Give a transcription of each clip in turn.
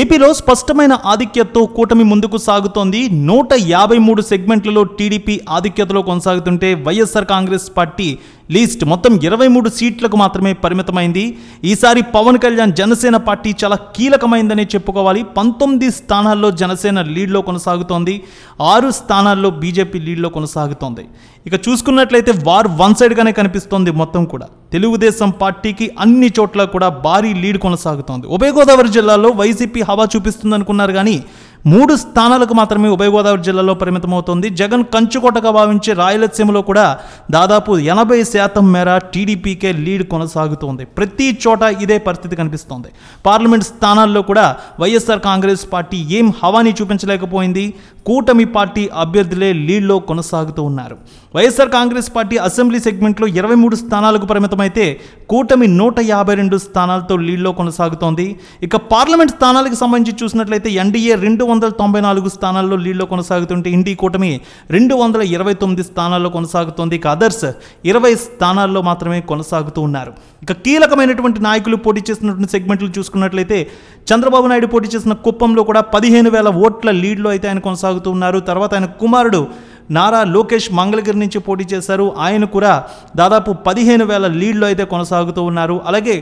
ఏపీలో స్పష్టమైన ఆధిక్యతతో కూటమి ముందుకు సాగుతోంది నూట యాభై మూడు సెగ్మెంట్లలో టీడీపీ ఆధిక్యతలో కొనసాగుతుంటే వైఎస్ఆర్ కాంగ్రెస్ పార్టీ లీస్ట్ మొత్తం ఇరవై మూడు సీట్లకు మాత్రమే పరిమితమైంది ఈసారి పవన్ కళ్యాణ్ జనసేన పార్టీ చాలా కీలకమైందనే చెప్పుకోవాలి పంతొమ్మిది స్థానాల్లో జనసేన లీడ్లో కొనసాగుతోంది ఆరు స్థానాల్లో బీజేపీ లీడ్లో కొనసాగుతోంది ఇక చూసుకున్నట్లయితే వార్ వన్ సైడ్గానే కనిపిస్తోంది మొత్తం కూడా తెలుగుదేశం పార్టీకి అన్ని చోట్ల కూడా భారీ లీడ్ కొనసాగుతోంది ఉభయ గోదావరి జిల్లాలో వైసీపీ హవా చూపిస్తుందనుకున్నారు కానీ మూడు స్థానాలకు మాత్రమే ఉభయ గోదావరి జిల్లాలో పరిమితమవుతోంది జగన్ కంచుకోటగా భావించే రాయలసీమలో కూడా దాదాపు ఎనభై శాతం మేర టీడీపీకే లీడ్ కొనసాగుతోంది ప్రతి చోట ఇదే పరిస్థితి కనిపిస్తోంది పార్లమెంట్ స్థానాల్లో కూడా వైఎస్ఆర్ కాంగ్రెస్ పార్టీ ఏం హవాని చూపించలేకపోయింది కూటమి పార్టీ అభ్యర్థులే లీడ్లో కొనసాగుతూ ఉన్నారు వైఎస్ఆర్ కాంగ్రెస్ పార్టీ అసెంబ్లీ సెగ్మెంట్లో ఇరవై మూడు స్థానాలకు పరిమితమైతే కూటమి నూట యాభై రెండు స్థానాలతో లీడ్లో కొనసాగుతోంది ఇక పార్లమెంట్ స్థానాలకు సంబంధించి చూసినట్లయితే ఎన్డీఏ రెండు వందల తొంభై నాలుగు స్థానాల్లో లీడ్లో కొనసాగుతుంటే ఇండి కూటమి రెండు వందల ఇరవై తొమ్మిది స్థానాల్లో కొనసాగుతోంది ఇక అదర్స్ ఇరవై స్థానాల్లో మాత్రమే కొనసాగుతూ ఉన్నారు ఇక కీలకమైనటువంటి నాయకులు పోటీ చేసినటువంటి సెగ్మెంట్లు చూసుకున్నట్లయితే చంద్రబాబు నాయుడు పోటీ చేసిన కుప్పంలో కూడా పదిహేను వేల ఓట్ల లీడ్లో అయితే ఆయన కొనసాగుతూ ఉన్నారు తర్వాత ఆయన కుమారుడు నారా లోకేష్ మంగళగిరి నుంచి పోటీ చేశారు ఆయన కూడా దాదాపు పదిహేను వేల లీడ్లో అయితే కొనసాగుతూ ఉన్నారు అలాగే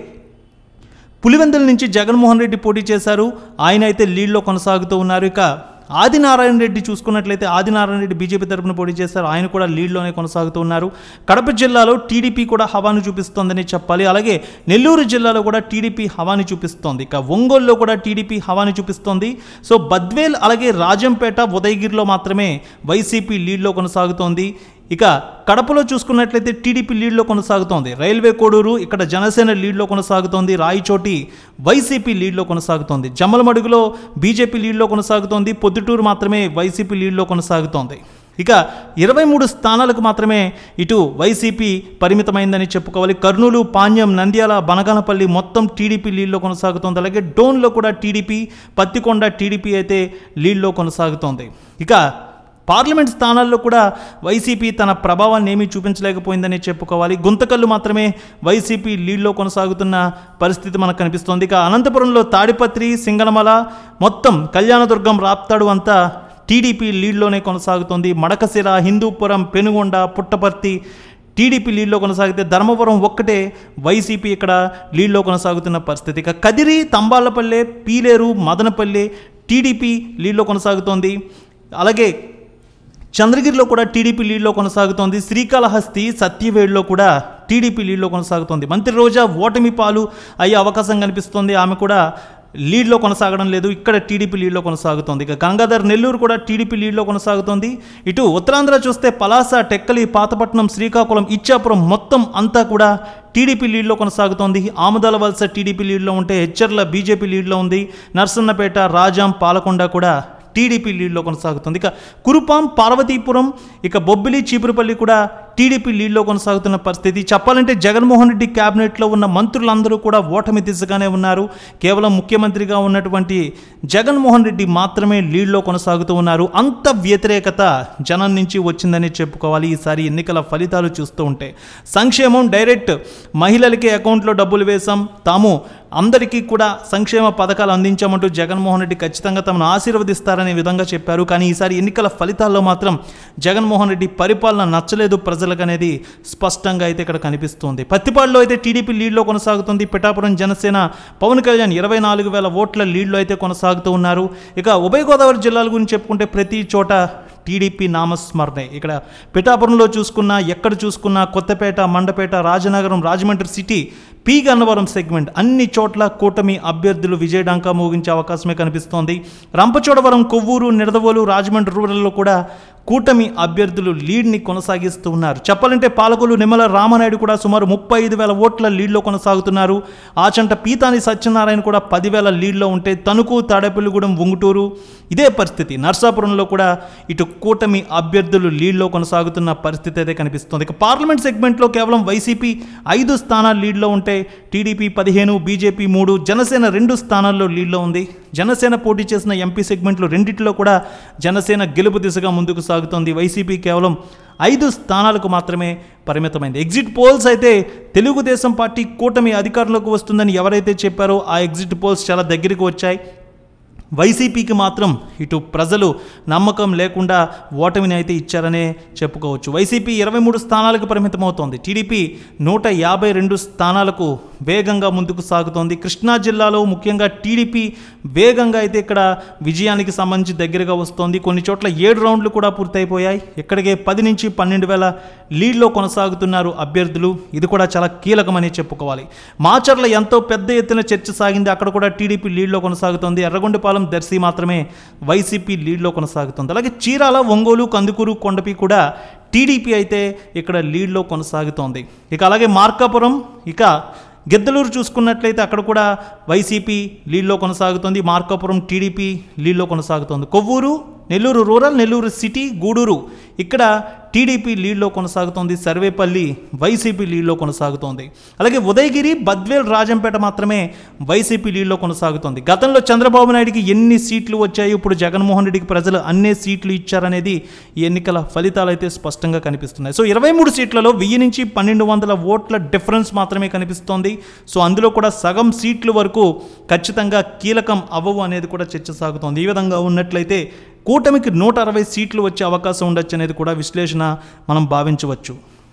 పులివెందుల నుంచి జగన్మోహన్ రెడ్డి పోటీ చేశారు ఆయన అయితే లీడ్లో కొనసాగుతూ ఉన్నారు ఇక ఆదినారాయణ రెడ్డి చూసుకున్నట్లయితే ఆదినారాయణ రెడ్డి బీజేపీ తరఫున పోటీ చేశారు ఆయన కూడా లీడ్లోనే కొనసాగుతూ ఉన్నారు కడప జిల్లాలో టీడీపీ కూడా హవాను చూపిస్తోందని చెప్పాలి అలాగే నెల్లూరు జిల్లాలో కూడా టీడీపీ హవాని చూపిస్తోంది ఇక ఒంగోలులో కూడా టీడీపీ హవాని చూపిస్తోంది సో బద్వేల్ అలాగే రాజంపేట ఉదయగిరిలో మాత్రమే వైసీపీ లీడ్లో కొనసాగుతోంది ఇక కడపలో చూసుకున్నట్లయితే టీడీపీ లీడ్లో కొనసాగుతోంది రైల్వే కోడూరు ఇక్కడ జనసేన లీడ్లో కొనసాగుతోంది రాయచోటి వైసీపీ లీడ్లో కొనసాగుతోంది జమ్మలమడుగులో బీజేపీ లీడ్లో కొనసాగుతోంది పొద్దుటూరు మాత్రమే వైసీపీ లీడ్లో కొనసాగుతోంది ఇక ఇరవై మూడు స్థానాలకు మాత్రమే ఇటు వైసీపీ పరిమితమైందని చెప్పుకోవాలి కర్నూలు పాణ్యం నంద్యాల బనగానపల్లి మొత్తం టీడీపీ లీడ్లో కొనసాగుతోంది అలాగే డోన్లో కూడా టీడీపీ పత్తికొండ టీడీపీ అయితే లీడ్లో కొనసాగుతోంది ఇక పార్లమెంట్ స్థానాల్లో కూడా వైసీపీ తన ప్రభావాన్ని ఏమీ చూపించలేకపోయిందని చెప్పుకోవాలి గుంతకల్లు మాత్రమే వైసీపీ లీడ్లో కొనసాగుతున్న పరిస్థితి మనకు కనిపిస్తోంది ఇక అనంతపురంలో తాడిపత్రి సింగనమల మొత్తం కళ్యాణదుర్గం రాప్తాడు అంతా టీడీపీ లీడ్లోనే కొనసాగుతోంది మడకశిర హిందూపురం పెనుగొండ పుట్టపర్తి టీడీపీ లీడ్లో కొనసాగితే ధర్మవరం ఒక్కటే వైసీపీ ఇక్కడ లీడ్లో కొనసాగుతున్న పరిస్థితి ఇక కదిరి తంబాలపల్లె పీలేరు మదనపల్లి టీడీపీ లీడ్లో కొనసాగుతోంది అలాగే చంద్రగిరిలో కూడా టీడీపీ లీడ్లో కొనసాగుతోంది శ్రీకాళహస్తి సత్యవేడిలో కూడా టీడీపీ లీడ్లో కొనసాగుతోంది మంత్రి రోజా ఓటమి పాలు అయ్యే అవకాశం కనిపిస్తోంది ఆమె కూడా లీడ్లో కొనసాగడం లేదు ఇక్కడ టీడీపీ లీడ్లో కొనసాగుతోంది ఇక గంగాధర్ నెల్లూరు కూడా టీడీపీ లీడ్లో కొనసాగుతోంది ఇటు ఉత్తరాంధ్ర చూస్తే పలాస టెక్కలి పాతపట్నం శ్రీకాకుళం ఇచ్చాపురం మొత్తం అంతా కూడా టీడీపీ లీడ్లో కొనసాగుతోంది ఆముదాల వలస టీడీపీ లీడ్లో ఉంటే హెచ్చర్ల బీజేపీ లీడ్లో ఉంది నర్సన్నపేట రాజాం పాలకొండ కూడా టీడీపీ లీడ్లో కొనసాగుతుంది ఇక కురుపాం పార్వతీపురం ఇక బొబ్బిలి చీపురుపల్లి కూడా టీడీపీ లీడ్లో కొనసాగుతున్న పరిస్థితి చెప్పాలంటే జగన్మోహన్ రెడ్డి క్యాబినెట్లో ఉన్న మంత్రులందరూ కూడా ఓటమి దిశగానే ఉన్నారు కేవలం ముఖ్యమంత్రిగా ఉన్నటువంటి జగన్మోహన్ రెడ్డి మాత్రమే లీడ్లో కొనసాగుతూ ఉన్నారు అంత వ్యతిరేకత జనం నుంచి వచ్చిందని చెప్పుకోవాలి ఈసారి ఎన్నికల ఫలితాలు చూస్తూ ఉంటే సంక్షేమం డైరెక్ట్ మహిళలకే అకౌంట్లో డబ్బులు వేశాం తాము అందరికీ కూడా సంక్షేమ పథకాలు అందించామంటూ జగన్మోహన్ రెడ్డి ఖచ్చితంగా తమను ఆశీర్వదిస్తారనే విధంగా చెప్పారు కానీ ఈసారి ఎన్నికల ఫలితాల్లో మాత్రం జగన్మోహన్ రెడ్డి పరిపాలన నచ్చలేదు ప్రజలకనేది స్పష్టంగా అయితే ఇక్కడ కనిపిస్తోంది పత్తిపాడులో అయితే టీడీపీ లీడ్లో కొనసాగుతుంది పిఠాపురం జనసేన పవన్ కళ్యాణ్ ఇరవై నాలుగు వేల ఓట్ల లీడ్లో అయితే కొనసాగుతూ ఉన్నారు ఇక ఉభయ గోదావరి జిల్లాల గురించి చెప్పుకుంటే ప్రతి చోట టీడీపీ నామస్మరణే ఇక్కడ పిఠాపురంలో చూసుకున్నా ఎక్కడ చూసుకున్నా Kothapeta Mandapeta Rajanagaram Rajahmundry city P Gannavaram segment అన్ని చోట్ల కూటమి అభ్యర్థులు విజయడాంక మోగించే అవకాశమే కనిపిస్తోంది రంపచోడవరం కొవ్వూరు నిడదవోలు రాజమండ్రి రూరల్లో కూడా కూటమి అభ్యర్థులు లీడ్ని కొనసాగిస్తూ ఉన్నారు చెప్పాలంటే పాలకులు నిమ్మల రామనాయుడు కూడా సుమారు ముప్పై ఐదు వేల ఓట్ల లీడ్లో కొనసాగుతున్నారు ఆచంట పీతాని సత్యనారాయణ కూడా పదివేల లీడ్లో ఉంటే తణుకు తాడేపల్లిగూడెం ఉంగుటూరు ఇదే పరిస్థితి నర్సాపురంలో కూడా ఇటు కూటమి అభ్యర్థులు లీడ్లో కొనసాగుతున్న పరిస్థితి అయితే కనిపిస్తుంది ఇక పార్లమెంట్ సెగ్మెంట్లో కేవలం వైసీపీ ఐదు స్థానాలు లీడ్లో ఉంటే టీడీపీ పదిహేను బీజేపీ మూడు జనసేన రెండు స్థానాల్లో లీడ్లో ఉంది జనసేన పోటీ చేసిన ఎంపీ సెగ్మెంట్లు రెండిట్లో కూడా జనసేన గెలుపు దిశగా ముందుకు సాగు కొనసాగుతోంది వైసీపీ కేవలం ఐదు స్థానాలకు మాత్రమే పరిమితమైంది ఎగ్జిట్ పోల్స్ అయితే తెలుగుదేశం పార్టీ కూటమి అధికారంలోకి వస్తుందని ఎవరైతే చెప్పారో ఆ ఎగ్జిట్ పోల్స్ చాలా దగ్గరికి వచ్చాయి వైసీపీకి మాత్రం ఇటు ప్రజలు నమ్మకం లేకుండా ఓటమిని అయితే ఇచ్చారనే చెప్పుకోవచ్చు వైసీపీ ఇరవై మూడు స్థానాలకు పరిమితమవుతోంది టీడీపీ నూట యాభై రెండు స్థానాలకు వేగంగా ముందుకు సాగుతోంది కృష్ణా జిల్లాలో ముఖ్యంగా టీడీపీ వేగంగా అయితే ఇక్కడ విజయానికి సంబంధించి దగ్గరగా వస్తోంది కొన్ని చోట్ల ఏడు రౌండ్లు కూడా పూర్తయిపోయాయి ఇక్కడికే పది నుంచి పన్నెండు వేల లీడ్లో కొనసాగుతున్నారు అభ్యర్థులు ఇది కూడా చాలా కీలకమని చెప్పుకోవాలి మాచర్ల ఎంతో పెద్ద ఎత్తున చర్చ సాగింది అక్కడ కూడా టీడీపీ లీడ్లో కొనసాగుతోంది ఎర్రగొండపాలెం కేవలం దర్శి మాత్రమే వైసీపీ లీడ్లో కొనసాగుతుంది అలాగే చీరాల ఒంగోలు కందుకూరు కొండపి కూడా టీడీపీ అయితే ఇక్కడ లీడ్లో కొనసాగుతోంది ఇక అలాగే మార్కాపురం ఇక గిద్దలూరు చూసుకున్నట్లయితే అక్కడ కూడా వైసీపీ లీడ్లో కొనసాగుతోంది మార్కాపురం టీడీపీ లీడ్లో కొనసాగుతోంది కొవ్వూరు నెల్లూరు రూరల్ నెల్లూరు సిటీ గూడూరు ఇక్కడ టీడీపీ లీడ్లో కొనసాగుతోంది సర్వేపల్లి వైసీపీ లీడ్లో కొనసాగుతోంది అలాగే ఉదయగిరి బద్వేల్ రాజంపేట మాత్రమే వైసీపీ లీడ్లో కొనసాగుతోంది గతంలో చంద్రబాబు నాయుడికి ఎన్ని సీట్లు వచ్చాయో ఇప్పుడు జగన్మోహన్ రెడ్డికి ప్రజలు అన్నే సీట్లు ఇచ్చారనేది ఈ ఎన్నికల ఫలితాలు అయితే స్పష్టంగా కనిపిస్తున్నాయి సో ఇరవై మూడు సీట్లలో వెయ్యి నుంచి పన్నెండు వందల ఓట్ల డిఫరెన్స్ మాత్రమే కనిపిస్తోంది సో అందులో కూడా సగం సీట్లు వరకు ఖచ్చితంగా కీలకం అవ్వవు అనేది కూడా చర్చ సాగుతోంది ఈ విధంగా ఉన్నట్లయితే కూటమికి నూట అరవై సీట్లు వచ్చే అవకాశం ఉండొచ్చు అనేది కూడా విశ్లేషణ మనం భావించవచ్చు